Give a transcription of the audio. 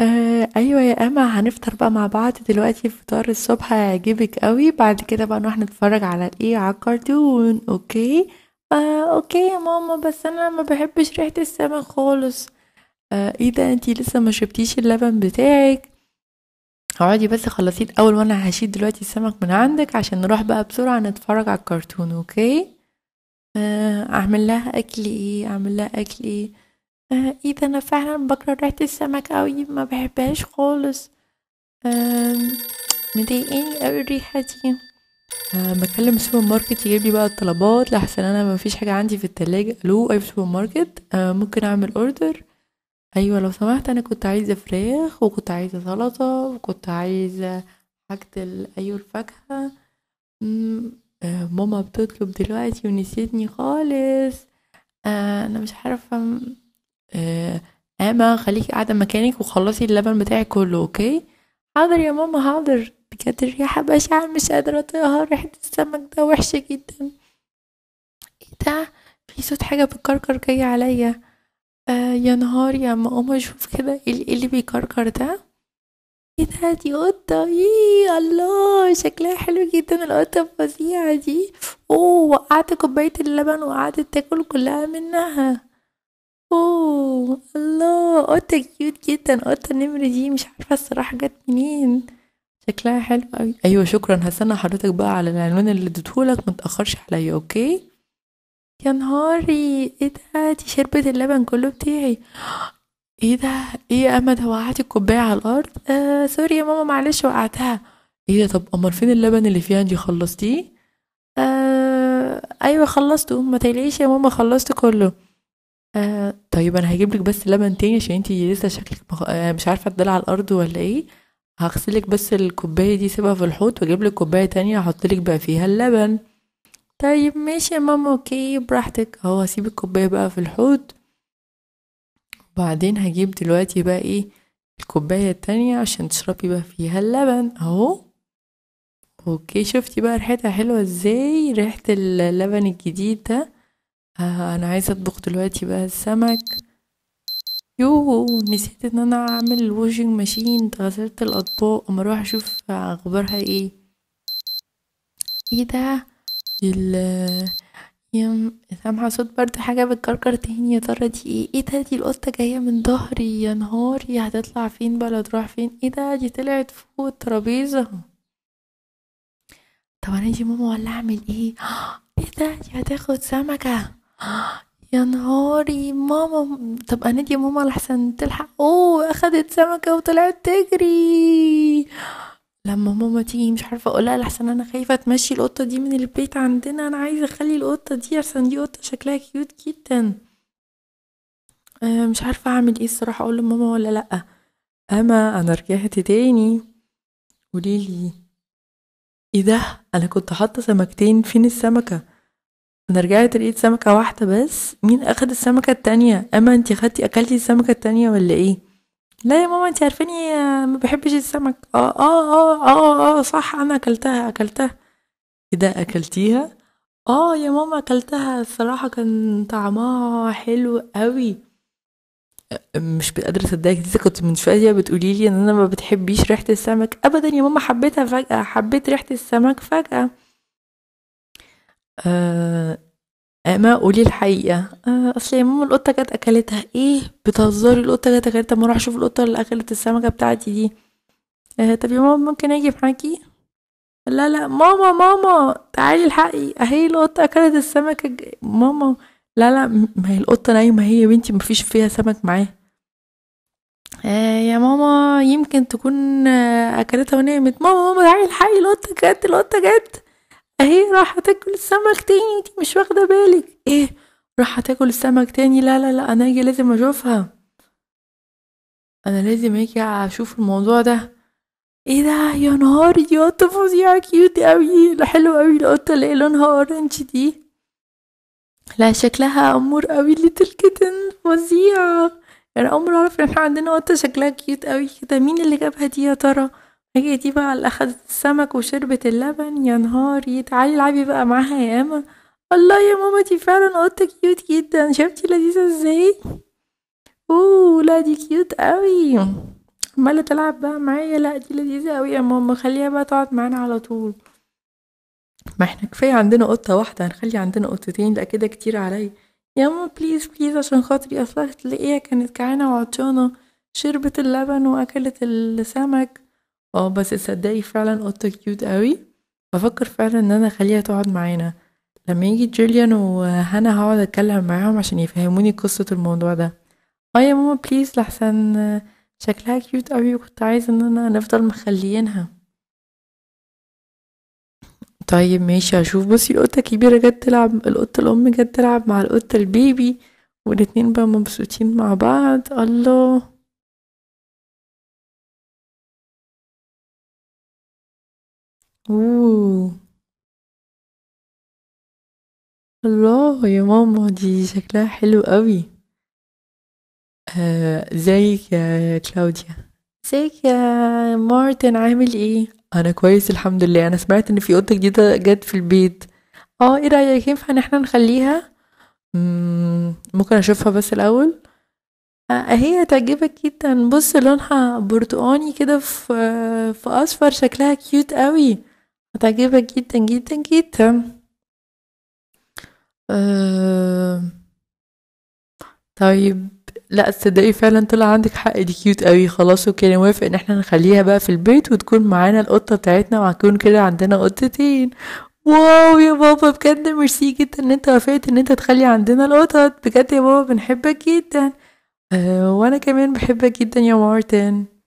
آه ايوه يا اما هنفطر بقى مع بعض دلوقتي فطار الصبح هيعجبك قوي بعد كده بقى نروح نتفرج على الايه على الكرتون اوكي آه اوكي يا ماما بس انا ما بحبش ريحة السمن خالص آه ايه ده انتي لسه ما شربتيش اللبن بتاعك اقعدي بس خلصي الاول وانا هشيل دلوقتي السمك من عندك عشان نروح بقى بسرعة نتفرج على الكرتون اوكي آه اعمل لها اكل ايه اعمل لها اكل ايه آه، اذا انا فعلا بكره ريحة السمك اوي ما بحبهاش خالص آه مضايقاني اوي الريحة دي أه بكلم السوبر ماركت يجيب لي بقى الطلبات لحسن انا ما فيش حاجه عندي في التلاجة الو اي سوبر ماركت أه ممكن اعمل اوردر ايوه لو سمحت انا كنت عايزه فراخ وكنت عايزه سلطه وكنت عايزه حاجه ايوه الفاكهه أه ماما بتطلب دلوقتي ونسيتني خالص أه انا مش عارفه آه، اما خليكي قاعده مكانك وخلصي اللبن بتاعك كله اوكي حاضر يا ماما حاضر بجد الريحه بشعه مش قادره اطيقها ريحه السمك ده وحشه جدا ايه ده في صوت حاجه بتكركر جايه عليا آه يا نهار يا ما اقوم اشوف كده إيه, ايه اللي بيكركر ده ايه ده دي قطه ايه الله شكلها حلو جدا القطه الفظيعه دي اوه وقعت كوبايه اللبن وقعدت تاكل كلها منها أوه! الله! قطة كيوت جدًا، قطة النمر دي مش عارفة الصراحة جت منين، شكلها حلو أوي. أيوه شكرًا، هستنى حضرتك بقى على العنوان اللي اديتهولك متأخرش عليا أوكي؟ يا نهاري! إيه ده! دي شربت اللبن كله بتاعي. إيه ده! إيه يا ده وقعتِ الكوباية على الأرض؟ آه سوري يا ماما معلش وقعتها. إيه ده! طب أمال فين اللبن اللي فيها دي خلصتيه؟ آه أيوه خلصته، ما تقلقيش يا ماما خلصت كله. آه طيب انا هجيب لك بس لبن تاني عشان انتي لسه شكلك مخ... آه، مش عارفه تدلع على الارض ولا ايه هغسلك بس الكوبايه دي سيبها في الحوض واجيب لك كوبايه تانية احط لك بقى فيها اللبن طيب ماشي يا ماما اوكي براحتك اهو هسيب الكوبايه بقى في الحوض وبعدين هجيب دلوقتي بقى ايه الكوبايه التانية عشان تشربي بقى فيها اللبن اهو اوكي شفتي بقى ريحتها حلوه ازاي ريحه اللبن الجديد ده آه، انا عايزه اطبخ دلوقتي بقى السمك يوه نسيت ان انا اعمل الواشنج ماشين غسلت الاطباق اما اروح اشوف اخبارها ايه ايه ده ال يم سامعة صوت برد حاجة بتكركر تاني يا ترى دي ايه ايه ده دي القطة جاية من ظهري يا نهاري هتطلع فين بقى تروح فين ايه ده دي طلعت فوق الترابيزة طب انا دي ماما ولا اعمل ايه ايه ده دي هتاخد سمكة يا نهاري ماما طب انادي دي ماما لحسن تلحق اوه اخدت سمكة وطلعت تجري لما ماما تيجي مش عارفة اقولها لحسن انا خايفة تمشي القطة دي من البيت عندنا انا عايزة اخلي القطة دي عشان دي قطة شكلها كيوت جدا آه، مش عارفة اعمل ايه الصراحة اقول لماما ولا لأ اما انا رجعت تاني قوليلي ايه ده انا كنت حاطة سمكتين فين السمكة انا رجعت لقيت سمكة واحدة بس مين اخد السمكة التانية اما انتي خدتي اكلتي السمكة التانية ولا ايه لا يا ماما انتي عارفاني ما بحبش السمك اه اه اه اه اه صح انا اكلتها اكلتها اذا إيه اكلتيها اه يا ماما اكلتها الصراحة كان طعمها حلو قوي مش قادرة اصدقك انت كنت من شوية بتقولي لي ان انا ما بتحبيش ريحة السمك ابدا يا ماما حبيتها فجأة حبيت ريحة السمك فجأة آه ما قولي الحقيقه آه اصل يا ماما القطه جت اكلتها ايه بتهزري القطه جت اكلتها ما اروح اشوف القطه اللي اكلت السمكه بتاعتي دي آه طب يا ماما ممكن اجي معاكي لا لا ماما ماما تعالي الحقي اهي القطه اكلت السمكه ماما لا لا ما هي القطه نايمه هي بنتي مفيش فيها سمك معاه آه يا ماما يمكن تكون آه اكلتها ونامت ماما ماما تعالي الحقي القطه جت القطه جت اهي راح تاكل السمك تاني انتي مش واخده بالك ايه راح تاكل السمك تاني لا لا لا انا اجي لازم اشوفها انا لازم اجي اشوف الموضوع ده ايه ده يا نهار دي قطه فظيعه كيوت قوي حلوه قوي القطه اللي لونها اورنج دي لا شكلها امور قوي ليتل كيتن فظيعه انا عمري ما اعرف ان احنا عندنا قطه شكلها كيوت قوي كده مين اللي جابها دي يا ترى هي دي بقى اللي أخدت السمك وشربت اللبن يا نهاري تعالي العبي بقى معاها يا أما الله يا ماما دي فعلا قطة كيوت جدا شفتي لذيذة ازاي اوه لا دي كيوت قوي عمالة تلعب بقى معايا لا دي لذيذة قوي يا ماما خليها بقى تقعد معانا على طول ما احنا كفاية عندنا قطة واحدة هنخلي عندنا قطتين لا كده كتير عليا يا ماما بليز بليز عشان خاطري اصلا تلاقيها كانت كعانة وعطشانة شربت اللبن واكلت السمك اه بس تصدقي فعلا قطة كيوت قوي بفكر فعلا ان انا اخليها تقعد معانا لما يجي جيليان وهنا هقعد اتكلم معاهم عشان يفهموني قصة الموضوع ده اه يا ماما بليز لحسن شكلها كيوت قوي وكنت عايزة ان انا نفضل مخليينها طيب ماشي هشوف بصي القطة كبيرة جت تلعب القطة الأم جت تلعب مع القطة البيبي والاتنين بقى مبسوطين مع بعض الله أوه! الله يا ماما دي شكلها حلو أوي آه، ازيك يا كلاوديا ازيك يا مارتن عامل ايه انا كويس الحمد لله انا سمعت ان في قطه جديده جت في البيت اه ايه رايك ينفع ان احنا نخليها ممكن اشوفها بس الاول آه، اهي هتعجبك جدا بص لونها برتقاني كده في في اصفر شكلها كيوت قوي هتعجبك جدا جدا جدا أه... طيب لا تصدقي فعلا طلع عندك حق دي كيوت قوي خلاص انا موافق ان احنا نخليها بقى في البيت وتكون معانا القطه بتاعتنا وهتكون كده عندنا قطتين واو يا بابا بجد ميرسي جدا ان انت وافقت ان انت تخلي عندنا القطط بجد يا بابا بنحبك جدا أه وانا كمان بحبك جدا يا مارتن